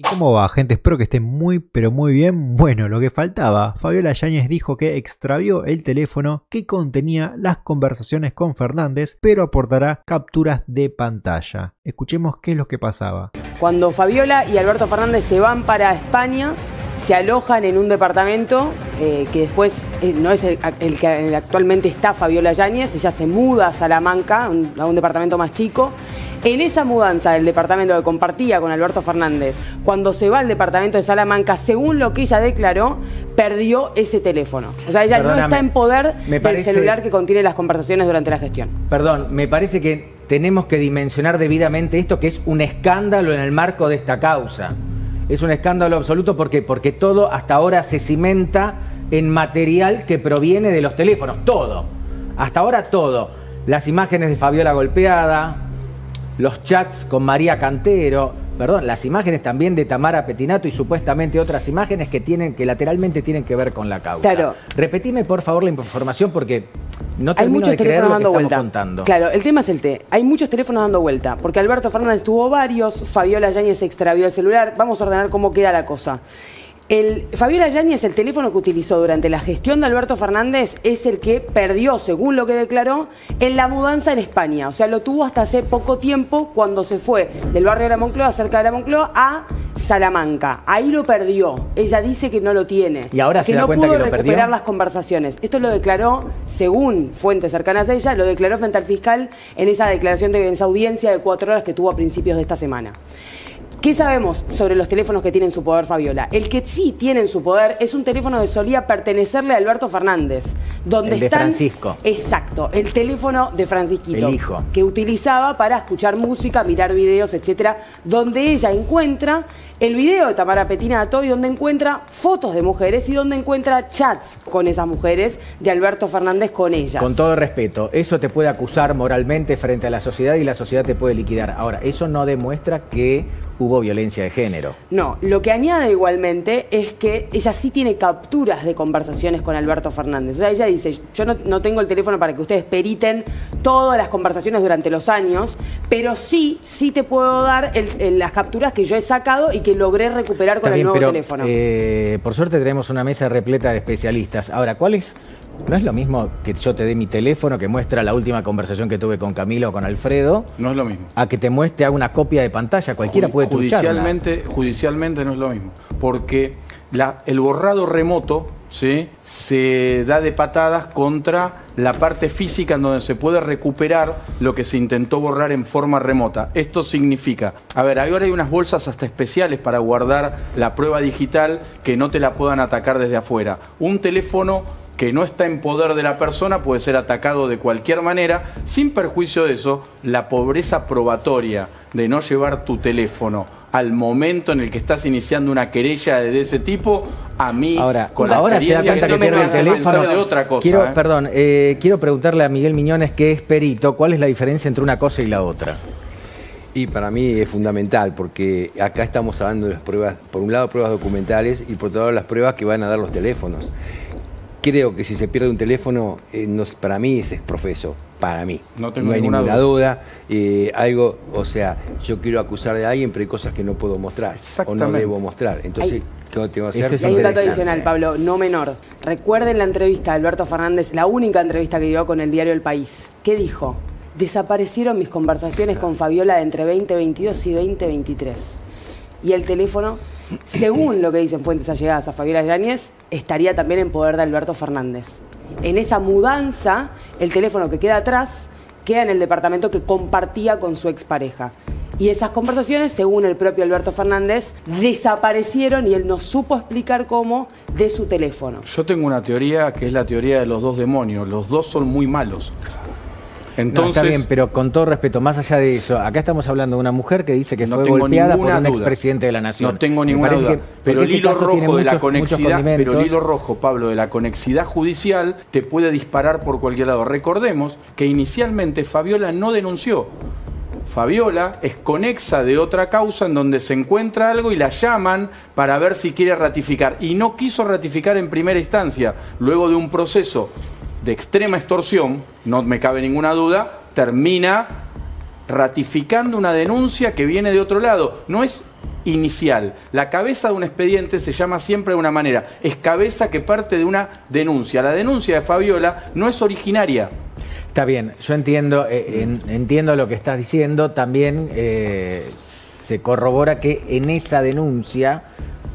¿Y cómo va, gente? Espero que estén muy, pero muy bien. Bueno, lo que faltaba. Fabiola Yáñez dijo que extravió el teléfono que contenía las conversaciones con Fernández, pero aportará capturas de pantalla. Escuchemos qué es lo que pasaba. Cuando Fabiola y Alberto Fernández se van para España, se alojan en un departamento eh, que después eh, no es el, que actualmente está Fabiola Yáñez, ella se muda a Salamanca, a un departamento más chico en esa mudanza del departamento que compartía con Alberto Fernández, cuando se va al departamento de Salamanca, según lo que ella declaró, perdió ese teléfono. O sea, ella no está en poder me del celular que contiene las conversaciones durante la gestión. Perdón, me parece que tenemos que dimensionar debidamente esto que es un escándalo en el marco de esta causa. Es un escándalo absoluto ¿por qué? porque todo hasta ahora se cimenta en material que proviene de los teléfonos, todo. Hasta ahora todo. Las imágenes de Fabiola golpeada, los chats con María Cantero, perdón, las imágenes también de Tamara Petinato y supuestamente otras imágenes que tienen que lateralmente tienen que ver con la causa. Claro. Repetime por favor la información porque no Hay muchos teléfonos dando vuelta. Contando. Claro, el tema es el té. Hay muchos teléfonos dando vuelta, porque Alberto Fernández tuvo varios, Fabiola Yáñez extravió el celular. Vamos a ordenar cómo queda la cosa. El, Fabiola es el teléfono que utilizó durante la gestión de Alberto Fernández es el que perdió, según lo que declaró, en la mudanza en España. O sea, lo tuvo hasta hace poco tiempo cuando se fue del barrio de la Moncloa, cerca de la Moncloa, a Salamanca. Ahí lo perdió. Ella dice que no lo tiene. Y ahora que se da no cuenta pudo que recuperar las conversaciones. Esto lo declaró, según fuentes cercanas a ella, lo declaró frente al fiscal en esa declaración de esa audiencia de cuatro horas que tuvo a principios de esta semana. ¿Qué sabemos sobre los teléfonos que tienen su poder Fabiola? El que sí tiene en su poder es un teléfono que solía pertenecerle a Alberto Fernández. Donde de Francisco. Exacto, el teléfono de Francisquito. El hijo. Que utilizaba para escuchar música, mirar videos, etcétera, donde ella encuentra el video de Tamara Petina y donde encuentra fotos de mujeres y donde encuentra chats con esas mujeres de Alberto Fernández con ellas. Con todo respeto, eso te puede acusar moralmente frente a la sociedad y la sociedad te puede liquidar. Ahora, eso no demuestra que hubo violencia de género. No, lo que añade igualmente es que ella sí tiene capturas de conversaciones con Alberto Fernández. O sea, ella dice, yo no, tengo el teléfono para que ustedes periten todas las conversaciones durante los años, pero sí, sí te puedo dar las capturas que yo he sacado y que logré recuperar con el nuevo teléfono. Eh, por suerte tenemos una mesa repleta de especialistas. Ahora, ¿cuál es no es lo mismo que yo te dé mi teléfono que muestra la última conversación que tuve con Camilo o con Alfredo. No es lo mismo. A que te muestre una copia de pantalla. Cualquiera puede judicialmente, judicialmente no es lo mismo. Porque la, el borrado remoto ¿sí? se da de patadas contra la parte física en donde se puede recuperar lo que se intentó borrar en forma remota. Esto significa, a ver, ahora hay unas bolsas hasta especiales para guardar la prueba digital que no te la puedan atacar desde afuera. Un teléfono que no está en poder de la persona puede ser atacado de cualquier manera. Sin perjuicio de eso, la pobreza probatoria de no llevar tu teléfono al momento en el que estás iniciando una querella de ese tipo, a mí ahora, con la ahora se da cuenta que, el teléfono. De otra cosa, ¿eh? Perdón, eh, quiero preguntarle a Miguel Miñones, que es perito, ¿cuál es la diferencia entre una cosa y la otra? Y para mí es fundamental, porque acá estamos hablando de las pruebas, por un lado pruebas documentales y por otro lado las pruebas que van a dar los teléfonos creo que si se pierde un teléfono, eh, para mí ese es profeso. para mí. No tengo hay ninguna, duda. Eh, algo, o sea, yo quiero acusar de alguien, pero hay cosas que no puedo mostrar o no debo mostrar. Entonces, ¿qué tengo que hacer? Es hay un dato adicional, Pablo, no menor. Recuerden la entrevista de Alberto Fernández, la única entrevista que dio con el diario El País. ¿Qué dijo? Desaparecieron mis conversaciones con Fabiola de entre 2022 y 2023 y el teléfono, según lo que dicen fuentes allegadas a Fabiola Yáñez, estaría también en poder de Alberto Fernández. En esa mudanza, el teléfono que queda atrás queda en el departamento que compartía con su expareja. Y esas conversaciones, según el propio Alberto Fernández, desaparecieron y él no supo explicar cómo de su teléfono. Yo tengo una teoría que es la teoría de los dos demonios. Los dos son muy malos está bien, pero con todo respeto, más allá de eso, acá estamos hablando de una mujer que dice que no fue golpeada por un expresidente de la nación. No tengo ninguna duda. pero el este hilo rojo de la conexidad, pero el hilo rojo, Pablo, de la conexidad judicial te puede disparar por cualquier lado. Recordemos que inicialmente Fabiola no denunció. Fabiola es conexa de otra causa en donde se encuentra algo y la llaman para ver si quiere ratificar. Y no quiso ratificar en primera instancia, luego de un proceso de extrema extorsión, no me cabe ninguna duda, termina ratificando una denuncia que viene de otro lado. No es inicial. La cabeza de un expediente se llama siempre de una manera. Es cabeza que parte de una denuncia. La denuncia de Fabiola no es originaria. Está bien, yo entiendo, eh, entiendo lo que estás diciendo. También eh, se corrobora que en esa denuncia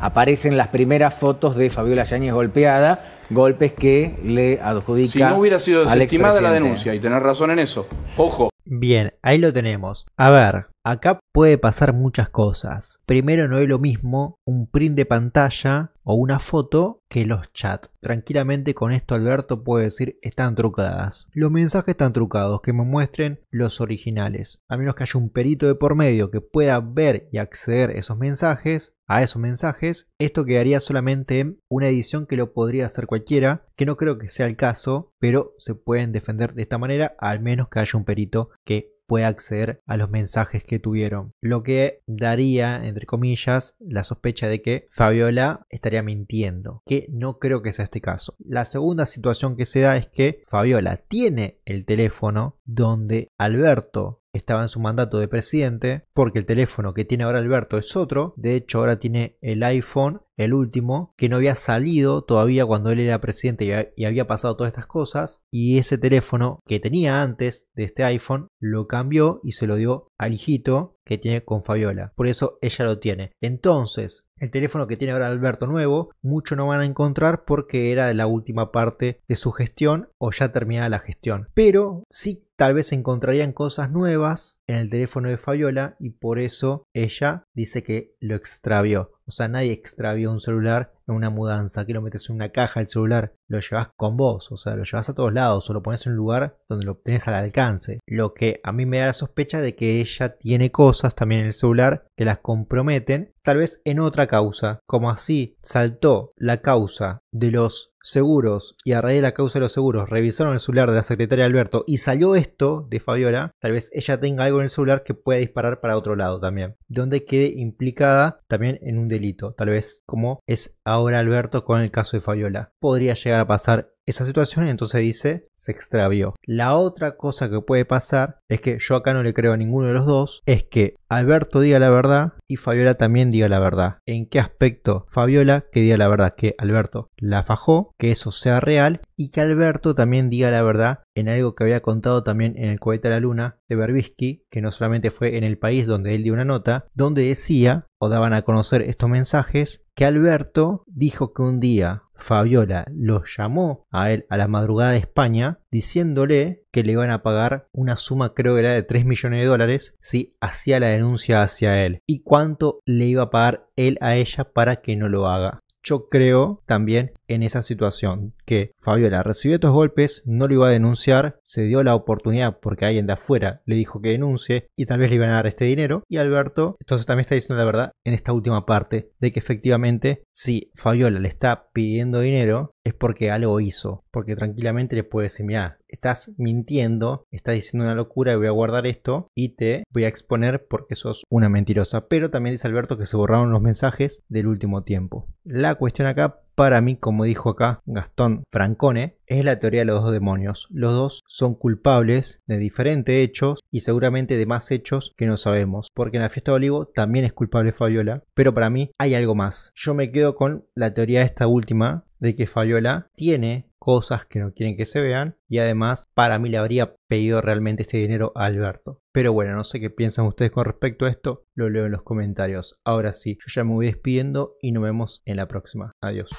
aparecen las primeras fotos de Fabiola Yáñez golpeada, golpes que le adjudica. Si no hubiera sido desestimada la denuncia, y tener razón en eso. Ojo. Bien, ahí lo tenemos. A ver, Acá puede pasar muchas cosas. Primero no es lo mismo un print de pantalla o una foto que los chats. Tranquilamente con esto Alberto puede decir están trucadas. Los mensajes están trucados, que me muestren los originales. A menos que haya un perito de por medio que pueda ver y acceder esos mensajes, a esos mensajes, esto quedaría solamente en una edición que lo podría hacer cualquiera, que no creo que sea el caso, pero se pueden defender de esta manera al menos que haya un perito que puede acceder a los mensajes que tuvieron. Lo que daría, entre comillas, la sospecha de que Fabiola estaría mintiendo, que no creo que sea este caso. La segunda situación que se da es que Fabiola tiene el teléfono donde Alberto estaba en su mandato de presidente, porque el teléfono que tiene ahora Alberto es otro, de hecho ahora tiene el iPhone el último, que no había salido todavía cuando él era presidente y había pasado todas estas cosas, y ese teléfono que tenía antes de este iPhone lo cambió y se lo dio al hijito que tiene con Fabiola. Por eso ella lo tiene. Entonces, el teléfono que tiene ahora Alberto nuevo, mucho no van a encontrar porque era de la última parte de su gestión o ya terminada la gestión. Pero sí tal vez encontrarían cosas nuevas en el teléfono de Fabiola y por eso ella dice que lo extravió. O sea, nadie extravió un celular en una mudanza, que lo metes en una caja el celular, lo llevas con vos, o sea, lo llevas a todos lados o lo pones en un lugar donde lo tenés al alcance. Lo que a mí me da la sospecha de que ella tiene cosas también en el celular que las comprometen, tal vez en otra causa. Como así saltó la causa de los seguros y a raíz de la causa de los seguros revisaron el celular de la secretaria Alberto y salió esto de Fabiola, tal vez ella tenga algo en el celular que pueda disparar para otro lado también, donde quede implicada también en un delito, tal vez como es ahora Alberto con el caso de Fabiola. Podría llegar a pasar esa situación entonces dice se extravió. La otra cosa que puede pasar es que yo acá no le creo a ninguno de los dos, es que Alberto diga la verdad y Fabiola también diga la verdad. ¿En qué aspecto Fabiola que diga la verdad? Que Alberto la fajó, que eso sea real y que Alberto también diga la verdad en algo que había contado también en el cohete a la luna de Berbisky, que no solamente fue en el país donde él dio una nota, donde decía o daban a conocer estos mensajes que Alberto dijo que un día Fabiola lo llamó a él a la madrugada de España diciéndole que le iban a pagar una suma creo que era de 3 millones de dólares si hacía la denuncia hacia él y cuánto le iba a pagar él a ella para que no lo haga yo creo también en esa situación, que Fabiola recibió estos golpes, no lo iba a denunciar, se dio la oportunidad porque alguien de afuera le dijo que denuncie y tal vez le iban a dar este dinero. Y Alberto, entonces también está diciendo la verdad en esta última parte, de que efectivamente si Fabiola le está pidiendo dinero, es porque algo hizo. Porque tranquilamente le puede decir, mira, estás mintiendo, estás diciendo una locura, voy a guardar esto y te voy a exponer porque sos una mentirosa. Pero también dice Alberto que se borraron los mensajes del último tiempo. La cuestión acá, para mí, como dijo acá Gastón Francone, es la teoría de los dos demonios. Los dos son culpables de diferentes hechos y seguramente de más hechos que no sabemos. Porque en la fiesta de Olivo también es culpable Fabiola. Pero para mí hay algo más. Yo me quedo con la teoría de esta última de que Fayola tiene cosas que no quieren que se vean y además para mí le habría pedido realmente este dinero a Alberto. Pero bueno, no sé qué piensan ustedes con respecto a esto, lo leo en los comentarios. Ahora sí, yo ya me voy despidiendo y nos vemos en la próxima. Adiós.